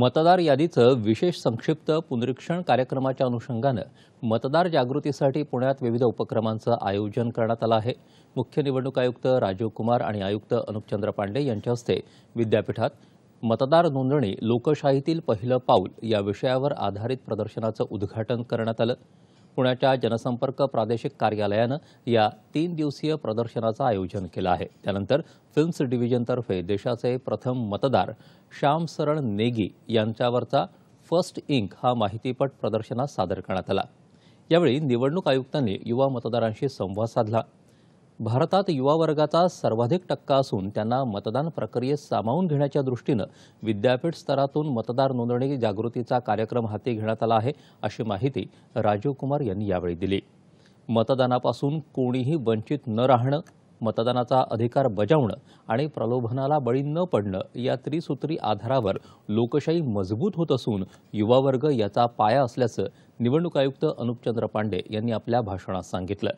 मतदार यादीचं विशेष संक्षिप्त पुनरीक्षण कार्यक्रमाच्या अनुषंगानं मतदार जागृतीसाठी पुण्यात विविध उपक्रमांचं आयोजन करण्यात आलं आहे मुख्य निवडणूक आयुक्त राजीव कुमार आणि आयुक्त अनुपचंद्र पांडे यांच्या हस्ते विद्यापीठात मतदार नोंदणी लोकशाहीतील पहिलं पाऊल या विषयावर आधारित प्रदर्शनाचं उद्घाटन करण्यात आलं पुण्याच्या जनसंपर्क प्रादेशिक कार्यालयानं या तीन दिवसीय प्रदर्शनाचं आयोजन केलं आहे त्यानंतर फिल्म्स डिव्हिजनतर्फे देशाचे प्रथम मतदार श्याम सरण नेगी यांच्यावरचा फर्स्ट इंक हा माहितीपट प्रदर्शनात सादर करण्यात आला यावेळी निवडणूक आयुक्तांनी युवा मतदारांशी संवाद साधला भारतात युवा वर्गाचा सर्वाधिक टक्का असून त्यांना मतदान प्रक्रियेत सामावून घेण्याच्या दृष्टीनं विद्यापीठ स्तरातून मतदार नोंदणी जागृतीचा कार्यक्रम हाती घेण्यात आला आहे अशी माहिती राजीव कुमार यांनी यावेळी दिली मतदानापासून कोणीही वंचित न राहणं मतदानाचा अधिकार बजावणं आणि प्रलोभनाला बळी न पडणं या त्रिसूत्री आधारावर लोकशाही मजबूत होत असून युवा वर्ग याचा पाया असल्याचं निवडणूक आयुक्त अनुपचंद्र पांडे यांनी आपल्या भाषणात सांगितलं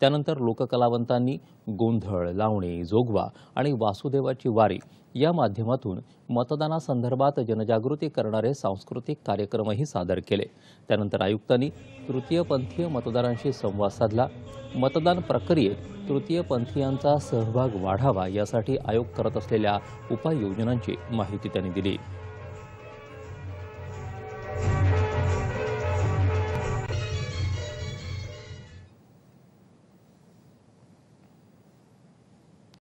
त्यानंतर लोककलावंतांनी गोंधळ लावणे जोगवा आणि वासुदेवाची वारी या माध्यमातून मतदानासंदर्भात जनजागृती करणारे सांस्कृतिक कार्यक्रमही सादर केले त्यानंतर आयुक्तांनी तृतीयपंथीय मतदारांशी संवाद साधला मतदान प्रक्रियेत तृतीयपंथीयांचा सहभाग वाढावा यासाठी आयोग करत असलेल्या उपाययोजनांची माहिती त्यांनी दिली